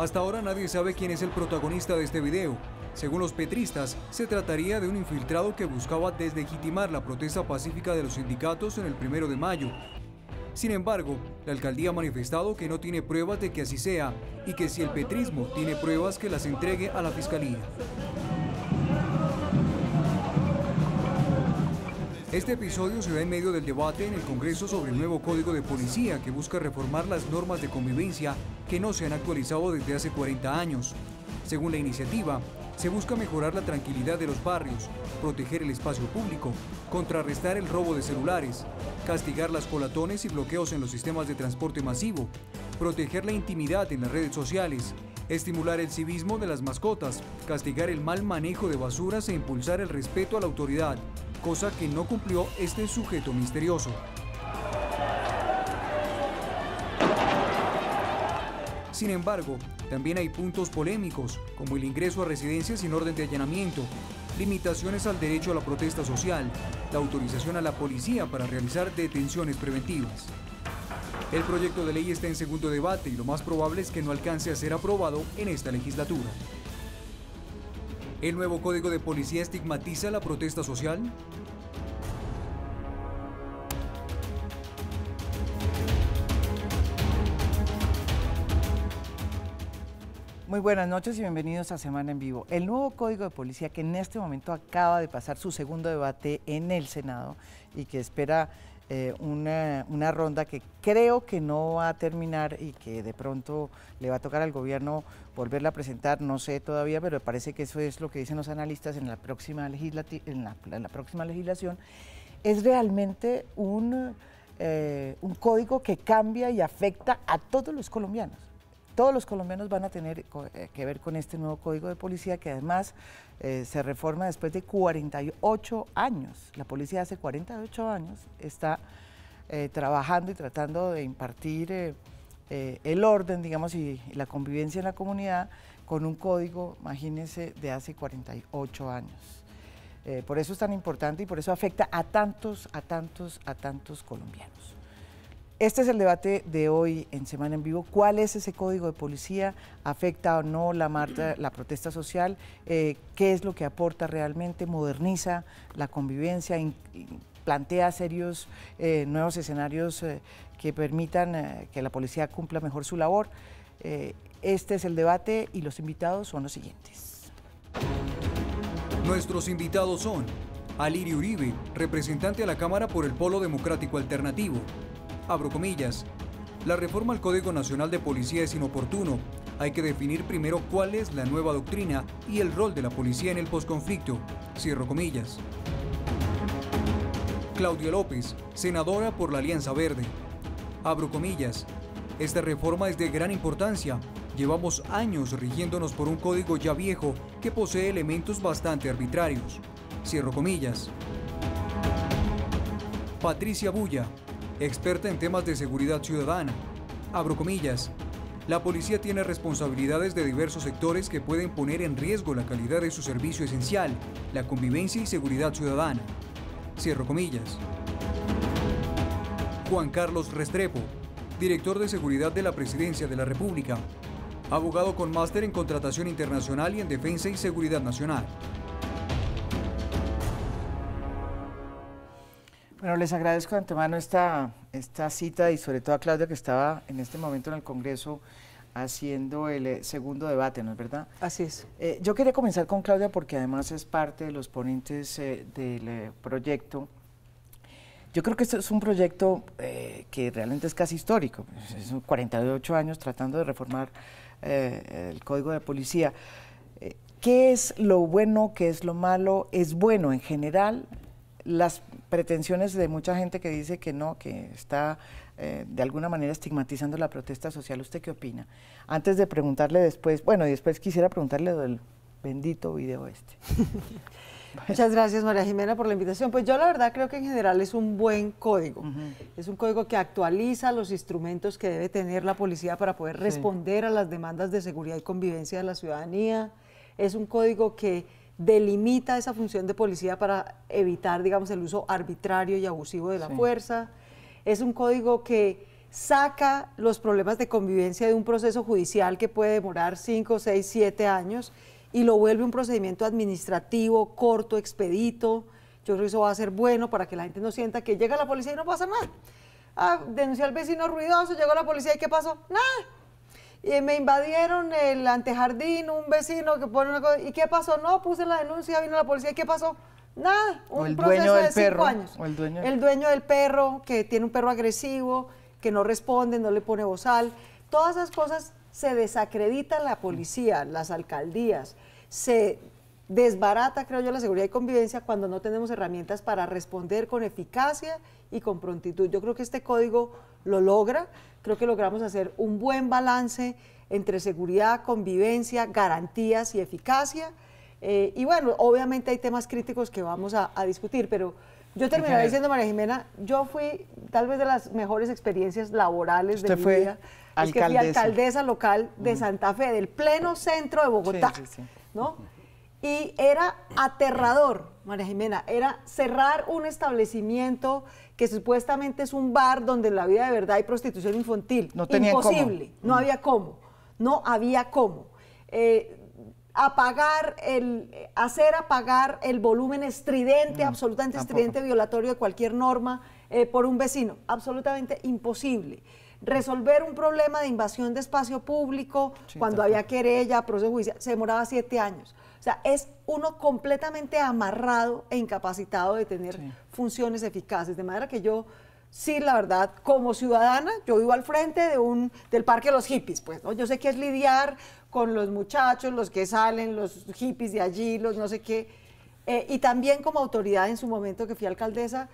Hasta ahora nadie sabe quién es el protagonista de este video. Según los petristas, se trataría de un infiltrado que buscaba deslegitimar la protesta pacífica de los sindicatos en el primero de mayo. Sin embargo, la alcaldía ha manifestado que no tiene pruebas de que así sea y que si el petrismo tiene pruebas que las entregue a la fiscalía. Este episodio se da en medio del debate en el Congreso sobre el nuevo Código de Policía que busca reformar las normas de convivencia que no se han actualizado desde hace 40 años. Según la iniciativa, se busca mejorar la tranquilidad de los barrios, proteger el espacio público, contrarrestar el robo de celulares, castigar las colatones y bloqueos en los sistemas de transporte masivo, proteger la intimidad en las redes sociales, estimular el civismo de las mascotas, castigar el mal manejo de basuras e impulsar el respeto a la autoridad cosa que no cumplió este sujeto misterioso. Sin embargo, también hay puntos polémicos, como el ingreso a residencias sin orden de allanamiento, limitaciones al derecho a la protesta social, la autorización a la policía para realizar detenciones preventivas. El proyecto de ley está en segundo debate y lo más probable es que no alcance a ser aprobado en esta legislatura. ¿El nuevo código de policía estigmatiza la protesta social? Muy buenas noches y bienvenidos a Semana en Vivo. El nuevo Código de Policía que en este momento acaba de pasar su segundo debate en el Senado y que espera eh, una, ronda que creo que no va a terminar y que de pronto le va a tocar al gobierno volverla a presentar, no sé todavía, pero parece que eso es lo que dicen los analistas en la próxima, próxima legislación, es realmente eh, un código que cambia y afecta a todos los colombianos todos los colombianos van a tener eh, que ver con este nuevo código de policía que además eh, se reforma después de 48 años. La policía hace 48 años está eh, trabajando y tratando de impartir el orden, digamos, y la convivencia en la comunidad con un código, imagínense, de hace 48 años. por eso es tan importante y por eso afecta a tantos, a tantos, a tantos colombianos. Este es el debate de hoy en Semana en Vivo. ¿Cuál es ese código de policía? ¿Afecta o no la marcha, la protesta social? Eh, ¿Qué es lo que aporta realmente? ¿Moderniza la convivencia? ¿Plantea serios eh, nuevos escenarios eh, que permitan que la policía cumpla mejor su labor? este es el debate y los invitados son los siguientes. Nuestros invitados son Alirio Uribe, representante a la Cámara por el Polo Democrático Alternativo abro comillas. La reforma al Código Nacional de Policía es inoportuno. Hay que definir primero cuál es la nueva doctrina y el rol de la policía en el posconflicto. Cierro comillas. Claudia López, senadora por la Alianza Verde. Abro comillas. Esta reforma es de gran importancia. Llevamos años rigiéndonos por un código ya viejo que posee elementos bastante arbitrarios. Cierro comillas. Patricia Bulla, experta en temas de seguridad ciudadana. Abro comillas. La policía tiene responsabilidades de diversos sectores que pueden poner en riesgo la calidad de su servicio esencial, la convivencia y seguridad ciudadana. Cierro comillas. Juan Carlos Restrepo, director de seguridad de la Presidencia de la República, abogado con máster en contratación internacional y en defensa y seguridad nacional. Bueno, les agradezco de antemano esta, esta cita y sobre todo a Claudia que estaba en este momento en el Congreso haciendo el eh, segundo debate, ¿no es verdad? Así es. Eh, yo quería comenzar con Claudia porque además es parte de los ponentes eh, del proyecto. Yo creo que esto es un proyecto que realmente es casi histórico. Son 48 años tratando de reformar el Código de Policía. ¿Qué es lo bueno? ¿Qué es lo malo? ¿Es bueno en general las pretensiones de mucha gente que dice que no, que está eh, de alguna manera estigmatizando la protesta social. ¿Usted qué opina? Antes de preguntarle después, bueno, y después quisiera preguntarle del bendito video este. Muchas gracias María Jimena por la invitación. Pues yo la verdad creo que en general es un buen código. Es un código que actualiza los instrumentos que debe tener la policía para poder responder a las demandas de seguridad y convivencia de la ciudadanía. Es un código que delimita esa función de policía para evitar, digamos, el uso arbitrario y abusivo de la fuerza. Es un código que saca los problemas de convivencia de un proceso judicial que puede demorar 5, 6, 7 años y lo vuelve un procedimiento administrativo, corto, expedito. Yo creo que eso va a ser bueno para que la gente no sienta que llega la policía y no pasa nada. Ah, al vecino ruidoso, llegó la policía y ¿qué pasó? Nada y me invadieron el antejardín, un vecino que pone una cosa. ¿Y qué pasó? No, puse la denuncia, vino la policía. ¿Y qué pasó? Nada, un proceso de cinco años. el, dueño. el dueño del perro, que tiene un perro agresivo, que no responde, no le pone bozal. Todas esas cosas se desacreditan la policía, las alcaldías, se desbarata, creo yo, la seguridad y convivencia cuando no tenemos herramientas para responder con eficacia y con prontitud. Yo creo que este código lo logra. Creo que logramos hacer un buen balance entre seguridad, convivencia, garantías y eficacia. Eh, y bueno, obviamente hay temas críticos que vamos a, discutir, pero yo terminaré diciendo, María Jimena, yo fui tal vez de las mejores experiencias laborales de mi vida. Alcaldesa. Es que fui alcaldesa local de Santa Fe, del pleno centro de Bogotá y era aterrador, María Jimena, era cerrar un establecimiento que supuestamente es un bar donde en la vida de verdad hay prostitución infantil. No tenía Imposible, no mm. había cómo, no había cómo. Eh, apagar el hacer apagar el volumen estridente, mm, absolutamente estridente, violatorio de cualquier norma eh, por un vecino, absolutamente imposible resolver un problema de invasión de espacio público, cuando había querella, proceso judicial, se demoraba siete años. O sea, es uno completamente amarrado e incapacitado de tener funciones eficaces. De manera que yo, sí, la verdad, como ciudadana, yo vivo al frente de un, del Parque de los Hippies, pues, Yo sé que es lidiar con los muchachos, los que salen, los hippies de allí, los no sé qué. Eh, y también como autoridad en su momento que fui alcaldesa,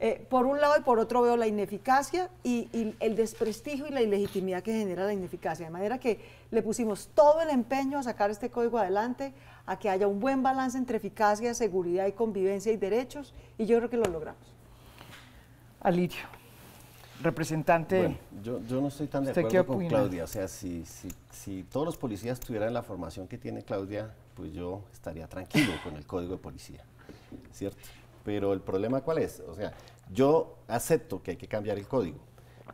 eh, por un lado y por otro veo la ineficacia y, y, el desprestigio y la ilegitimidad que genera la ineficacia. De manera que le pusimos todo el empeño a sacar este código adelante, a que haya un buen balance entre eficacia, seguridad y convivencia y derechos, y yo creo que lo logramos. Alirio, representante... Bueno, yo, no estoy tan de acuerdo con Claudia, o sea, si, si, si todos los policías tuvieran la formación que tiene Claudia, pues yo estaría tranquilo con el código de policía, ¿cierto? Pero el problema cuál es, o sea, yo acepto que hay que cambiar el código,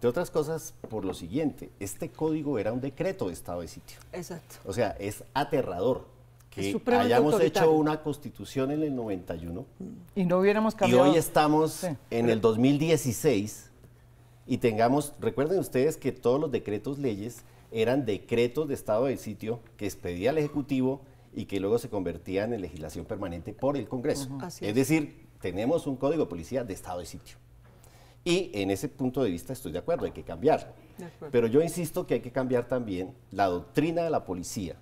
De otras cosas, por lo siguiente, este código era un decreto de estado de sitio. Exacto. O sea, es aterrador hayamos hecho una constitución en el 91 y no hubiéramos cambiado. Y hoy estamos en el 2016 y tengamos, recuerden ustedes que todos los decretos leyes eran decretos de estado de sitio que expedía el Ejecutivo y que luego se convertían en legislación permanente por el Congreso. es, decir, tenemos un código de policía de estado de sitio. Y en ese punto de vista estoy de acuerdo, hay que cambiarlo. Pero yo insisto que hay que cambiar también la doctrina de la policía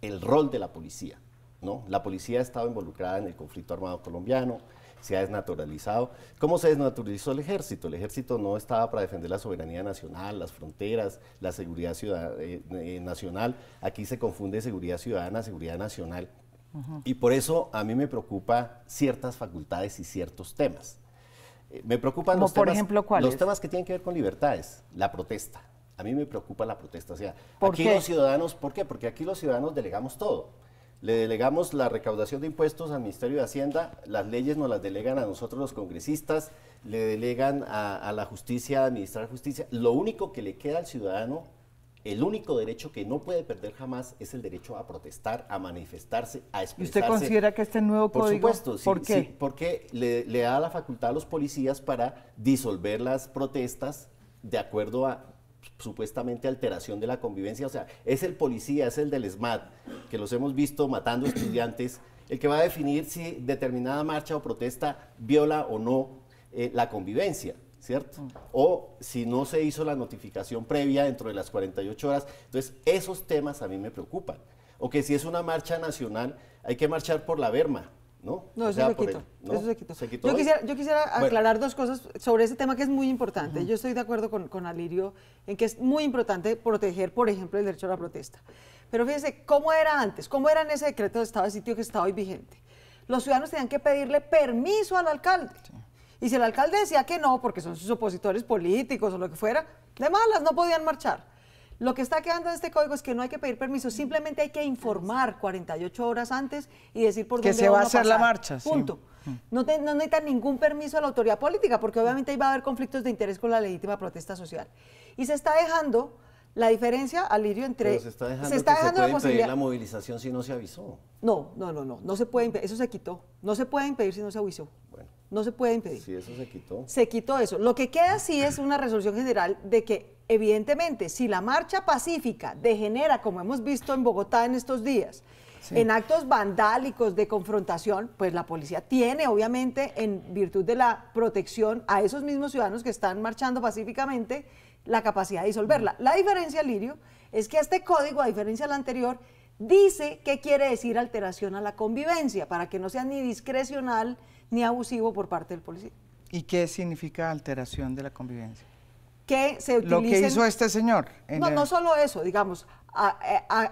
el rol de la policía. ¿no? La policía ha estado involucrada en el conflicto armado colombiano, se ha desnaturalizado. ¿Cómo se desnaturalizó el ejército? El ejército no estaba para defender la soberanía nacional, las fronteras, la seguridad eh, eh, nacional. Aquí se confunde seguridad ciudadana, seguridad nacional. Y por eso a mí me preocupa ciertas facultades y ciertos temas. Eh, me preocupan los temas que tienen que ver con libertades, la protesta, a mí me preocupa la protesta. O sea, ¿Por aquí qué? los ciudadanos, ¿por qué? Porque aquí los ciudadanos delegamos todo. Le delegamos la recaudación de impuestos al Ministerio de Hacienda, las leyes nos las delegan a nosotros los congresistas, le delegan a, la justicia, a administrar justicia. Lo único que le queda al ciudadano, el único derecho que no puede perder jamás es el derecho a protestar, a manifestarse, a expresarse. ¿Usted considera que este nuevo código? Por supuesto, ¿por qué? porque le da la facultad a los policías para disolver las protestas de acuerdo a supuestamente alteración de la convivencia. O sea, es el policía, es el del SMAT, que los hemos visto matando estudiantes, el que va a definir si determinada marcha o protesta viola o no eh, la convivencia. ¿Cierto? Mm. O si no se hizo la notificación previa dentro de las 48 horas. Entonces, esos temas a mí me preocupan. O que si es una marcha nacional, hay que marchar por la Berma, ¿no? No, eso, se quitó, eso se yo, quisiera, aclarar dos cosas sobre ese tema que es muy importante. Yo estoy de acuerdo con, Alirio en que es muy importante proteger, por ejemplo, el derecho a la protesta. Pero fíjense, ¿cómo era antes? ¿Cómo era en ese decreto de estado de sitio que está hoy vigente? Los ciudadanos tenían que pedirle permiso al alcalde. Y si el alcalde decía que no, porque son sus opositores políticos o lo que fuera, de malas, no podían marchar. Lo que está quedando en este código es que no hay que pedir permiso, simplemente hay que informar 48 horas antes y decir por dónde se va a hacer la marcha. Punto. No, necesita ningún permiso a la autoridad política, porque obviamente ahí va a haber conflictos de interés con la legítima protesta social. Y se está dejando la diferencia, Alirio, entre... se está dejando, la posibilidad... impedir la movilización si no se avisó. No, no, no, no, no se puede impedir, eso se quitó. No se puede impedir si no se avisó. Bueno. No se puede impedir. Sí, eso se quitó. Se quitó eso. Lo que queda sí es una resolución general de que Evidentemente, si la marcha pacífica degenera, como hemos visto en Bogotá en estos días, en actos vandálicos de confrontación, pues la policía tiene, obviamente, en virtud de la protección a esos mismos ciudadanos que están marchando pacíficamente, la capacidad de disolverla. La diferencia, Lirio, es que este código, a diferencia del anterior, dice que quiere decir alteración a la convivencia, para que no sea ni discrecional ni abusivo por parte del policía. ¿Y qué significa alteración de la convivencia? que se Lo que hizo este señor. No, no solo eso, digamos,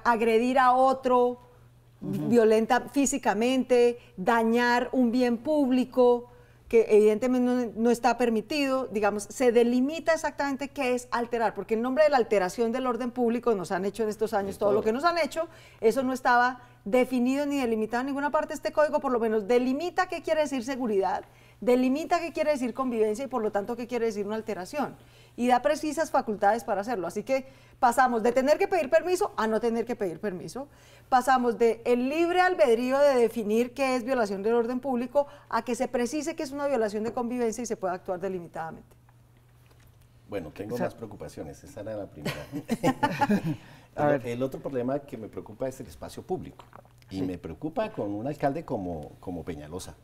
agredir a otro, violenta físicamente, dañar un bien público, que evidentemente no, está permitido, digamos, se delimita exactamente qué es alterar, porque en nombre de la alteración del orden público nos han hecho en estos años todo, lo que nos han hecho, eso no estaba definido ni delimitado en ninguna parte de este código, por lo menos delimita qué quiere decir seguridad, delimita qué quiere decir convivencia y por lo tanto qué quiere decir una alteración y da precisas facultades para hacerlo. Así que pasamos de tener que pedir permiso a no tener que pedir permiso. Pasamos de el libre albedrío de definir qué es violación del orden público a que se precise que es una violación de convivencia y se pueda actuar delimitadamente. Bueno, tengo más preocupaciones. Esa era la primera. el, otro problema que me preocupa es el espacio público. Y me preocupa con un alcalde como, como Peñalosa.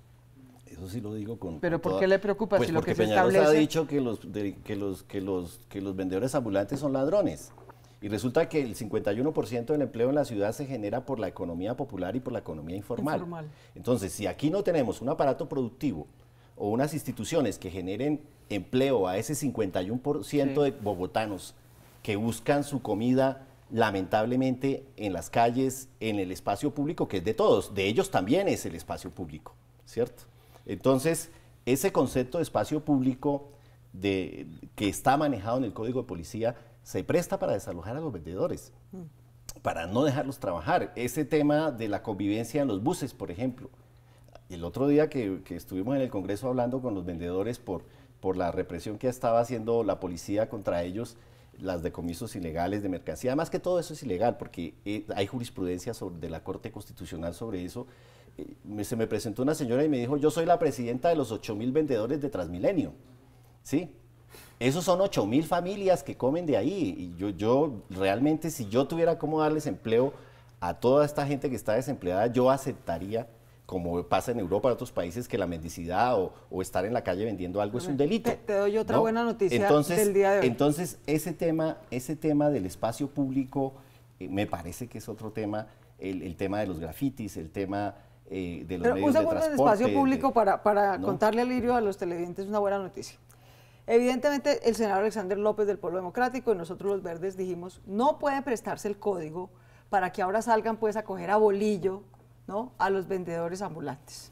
Eso sí lo digo con. Pero ¿por qué le preocupa pues si lo que se Peñalosa establece... ha dicho que los, que los, vendedores ambulantes son ladrones. Y resulta que el 51% del empleo en la ciudad se genera por la economía popular y por la economía informal. Entonces, si aquí no tenemos un aparato productivo o unas instituciones que generen empleo a ese 51% de bogotanos que buscan su comida lamentablemente en las calles, en el espacio público, que es de todos, de ellos también es el espacio público, ¿cierto? Entonces, ese concepto de espacio público que está manejado en el Código de Policía se presta para desalojar a los vendedores, mm. para no dejarlos trabajar. Ese tema de la convivencia en los buses, por ejemplo. El otro día que, estuvimos en el Congreso hablando con los vendedores por, la represión que estaba haciendo la policía contra ellos, las decomisos ilegales de mercancía. más que todo eso es ilegal porque eh, hay jurisprudencia de la Corte Constitucional sobre eso se me presentó una señora y me dijo, yo soy la presidenta de los 8 mil vendedores de Transmilenio. ¿Sí? Esos son 8 mil familias que comen de ahí. Y yo, yo realmente, si yo tuviera cómo darles empleo a toda esta gente que está desempleada, yo aceptaría como pasa en Europa, en otros países, que la mendicidad o, estar en la calle vendiendo algo es un delito. Te, doy otra buena noticia entonces, del día de hoy. Entonces, ese tema, ese tema del espacio público eh, me parece que es otro tema, el tema de los grafitis, el tema eh, de los Pero un segundo espacio público para, contarle alirio lirio a los televidentes una buena noticia. Evidentemente, el senador Alexander López del Pueblo Democrático y nosotros los verdes dijimos, no puede prestarse el código para que ahora salgan pues a coger a bolillo ¿no? a los vendedores ambulantes.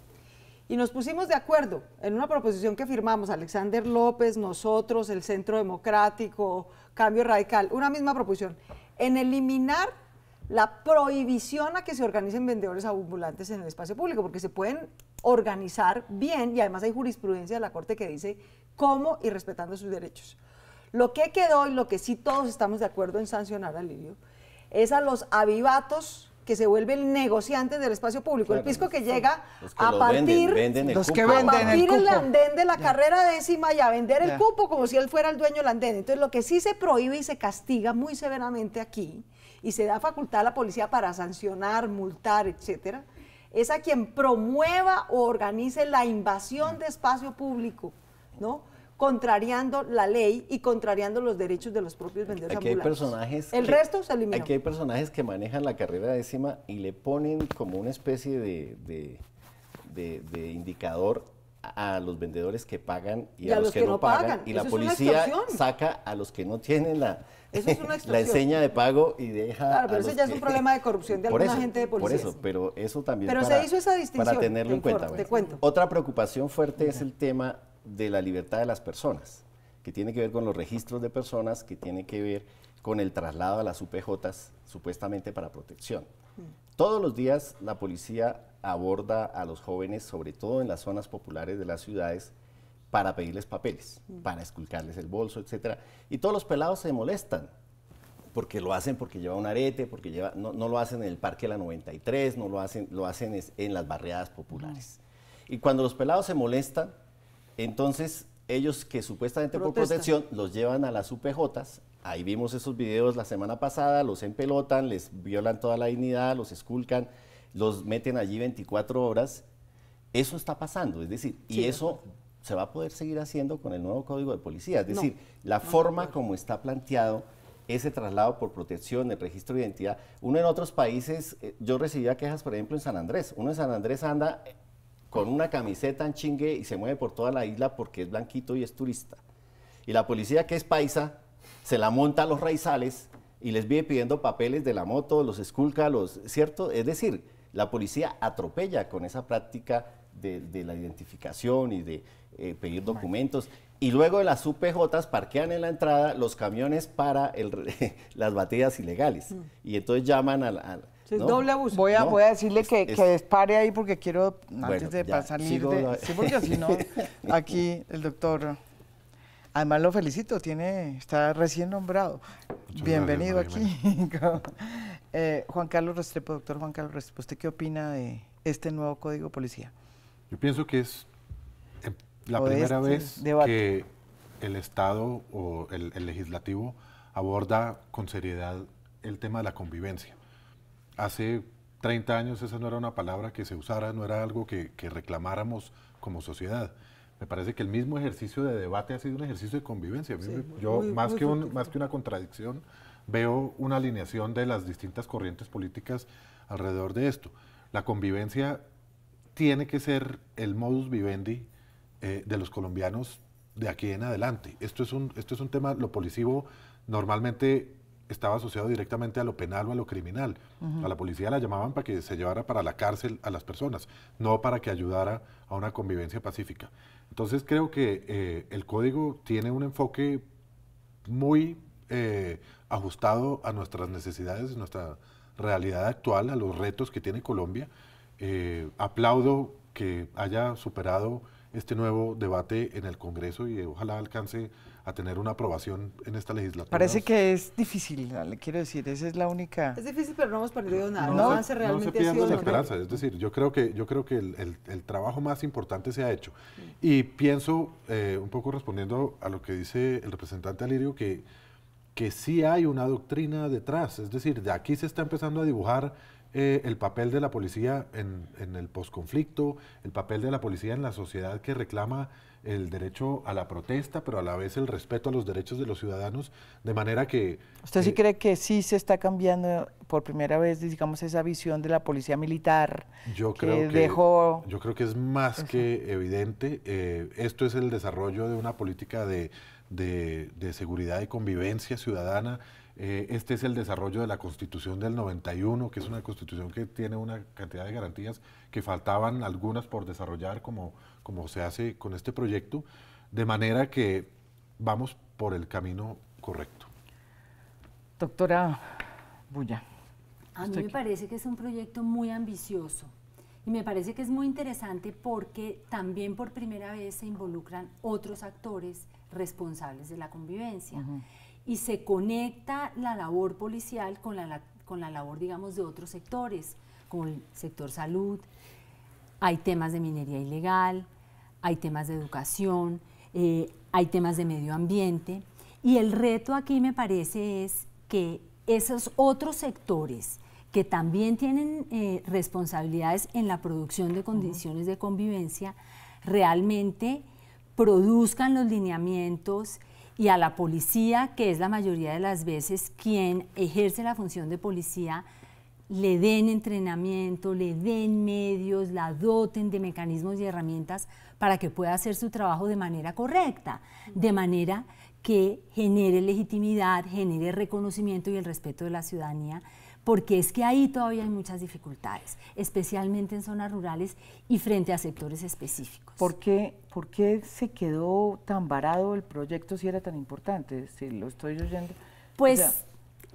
Y nos pusimos de acuerdo en una proposición que firmamos Alexander López, nosotros, el Centro Democrático, Cambio Radical, una misma proposición, en eliminar la prohibición a que se organicen vendedores ambulantes en el espacio público, porque se pueden organizar bien y además hay jurisprudencia de la Corte que dice cómo y respetando sus derechos. Lo que quedó y lo que sí todos estamos de acuerdo en sancionar, Lidio es a los avivatos que se vuelven negociantes del espacio público. el pisco que llega a partir, a el, andén de la carrera décima y a vender el cupo como si él fuera el dueño del andén. Entonces, lo que sí se prohíbe y se castiga muy severamente aquí y se da facultad a la policía para sancionar, multar, etcétera, es a quien promueva o organice la invasión de espacio público, ¿no? contrariando la ley y contrariando los derechos de los propios vendedores aquí ambulantes. Hay personajes el resto se Aquí hay personajes que manejan la carrera décima y le ponen como una especie de, de, de indicador a los vendedores que pagan y, a, los, que, no pagan. Y la policía saca a los que no tienen la, la enseña de pago y deja. Claro, pero eso ya es un problema de corrupción de alguna gente de policía. Por eso, pero eso también. Pero se hizo esa distinción. Para tenerlo en cuenta. Te Otra preocupación fuerte es el tema de la libertad de las personas, que tiene que ver con los registros de personas, que tiene que ver con el traslado a las UPJs, supuestamente para protección. Todos los días la policía aborda a los jóvenes, sobre todo en las zonas populares de las ciudades, para pedirles papeles, mm. para esculcarles el bolso, etc. Y todos los pelados se molestan, porque lo hacen porque lleva un arete, porque lleva, no, lo hacen en el Parque de la 93, no lo hacen, lo hacen en las barriadas populares. Mm. Y cuando los pelados se molestan, entonces ellos que supuestamente por protección los llevan a las UPJs Ahí vimos esos videos la semana pasada, los empelotan, les violan toda la dignidad, los esculcan, los meten allí 24 horas. Eso está pasando, es decir, y eso se va a poder seguir haciendo con el nuevo código de policía. Es decir, la forma como está planteado ese traslado por protección, el registro de identidad. Uno en otros países, eh, yo recibía quejas, por ejemplo, en San Andrés. Uno en San Andrés anda eh, con una camiseta en chingue y se mueve por toda la isla porque es blanquito y es turista. Y la policía que es paisa, se la monta a los raizales y les viene pidiendo papeles de la moto, los esculca, los, ¿cierto? Es decir, la policía atropella con esa práctica de, la identificación y de eh, pedir documentos. Y luego las UPJs parquean en la entrada los camiones para las batidas ilegales. Mm. Y entonces llaman al... Voy a, voy a decirle que, ahí porque quiero, antes de pasar, Sí, porque si no, aquí el doctor Además lo felicito, tiene, está recién nombrado. Bienvenido aquí. Eh, Juan Carlos Restrepo, doctor Juan Carlos Restrepo, ¿usted qué opina de este nuevo código policía? Yo pienso que es em, la primera vez que el Estado o el, legislativo aborda con seriedad el tema de la convivencia. Hace 30 años esa no era una palabra que se usara, no era algo que reclamáramos como sociedad. Me parece que el mismo ejercicio de debate ha sido un ejercicio de convivencia. yo, más, que más que una contradicción, veo una alineación de las distintas corrientes políticas alrededor de esto. La convivencia tiene que ser el modus vivendi eh, de los colombianos de aquí en adelante. Esto es un, esto es un tema, lo policivo normalmente estaba asociado directamente a lo penal o a lo criminal. A la policía la llamaban para que se llevara para la cárcel a las personas, no para que ayudara a una convivencia pacífica. Entonces creo que eh, el código tiene un enfoque muy eh, ajustado a nuestras necesidades, nuestra realidad actual, a los retos que tiene Colombia. Eh, aplaudo que haya superado este nuevo debate en el Congreso y ojalá alcance a tener una aprobación en esta legislatura. Parece que es difícil, le quiero decir, esa es la única... Es difícil, pero no hemos perdido nada. No, se, realmente se pierde la esperanza, es decir, yo creo que, yo creo que el, el, trabajo más importante se ha hecho. Y pienso, eh, un poco respondiendo a lo que dice el representante Alirio, que, que sí hay una doctrina detrás, es decir, de aquí se está empezando a dibujar eh, el papel de la policía en, el posconflicto, el papel de la policía en la sociedad que reclama el derecho a la protesta, pero a la vez el respeto a los derechos de los ciudadanos, de manera que... ¿Usted sí eh, cree que sí se está cambiando por primera vez, digamos, esa visión de la policía militar? Yo creo que... Yo creo que es más que evidente. Eh, esto es el desarrollo de una política de de, seguridad y convivencia ciudadana. Eh, este es el desarrollo de la Constitución del 91, que es una constitución que tiene una cantidad de garantías que faltaban algunas por desarrollar, como, como se hace con este proyecto, de manera que vamos por el camino correcto. Doctora Bulla. A mí me parece que es un proyecto muy ambicioso y me parece que es muy interesante porque también por primera vez se involucran otros actores responsables de la convivencia. Y se conecta la labor policial con la, con la labor, digamos, de otros sectores, como el sector salud, hay temas de minería ilegal, hay temas de educación, eh, hay temas de medio ambiente. Y el reto aquí me parece es que esos otros sectores que también tienen eh, responsabilidades en la producción de condiciones de convivencia, realmente produzcan los lineamientos y a la policía, que es la mayoría de las veces quien ejerce la función de policía, le den entrenamiento, le den medios, la doten de mecanismos y herramientas para que pueda hacer su trabajo de manera correcta, de manera que genere legitimidad, genere reconocimiento y el respeto de la ciudadanía porque es que ahí todavía hay muchas dificultades, especialmente en zonas rurales y frente a sectores específicos. ¿Por qué, por qué se quedó tan varado el proyecto si era tan importante? Si lo estoy oyendo. Pues...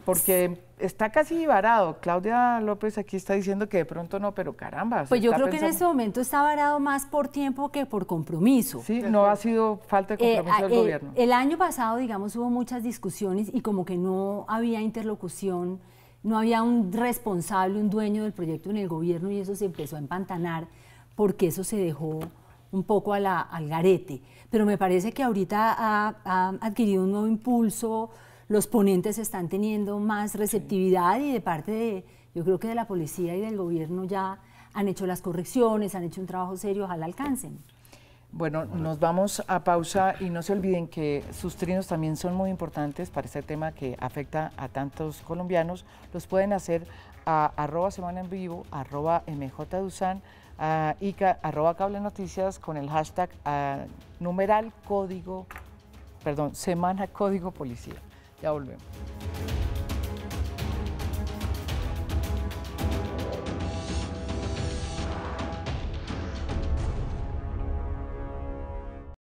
porque está casi varado. Claudia López aquí está diciendo que de pronto no, pero caramba. Pues yo creo que en este momento está varado más por tiempo que por compromiso. Sí, no ha sido falta de eh, compromiso del ah, eh, gobierno. El año pasado, digamos, hubo muchas discusiones y como que no había interlocución no había un responsable, un dueño del proyecto en el gobierno y eso se empezó a empantanar porque eso se dejó un poco a la, al garete. Pero me parece que ahorita ha, adquirido un nuevo impulso, los ponentes están teniendo más receptividad y de parte de, yo creo que de la policía y del gobierno ya han hecho las correcciones, han hecho un trabajo serio, ojalá alcancen. Bueno, nos vamos a pausa y no se olviden que sus trinos también son muy importantes para este tema que afecta a tantos colombianos. Los pueden hacer a arroba semana en vivo, arroba mjdusan y arroba cable noticias con el hashtag numeral código, perdón, semana código policía. Ya volvemos.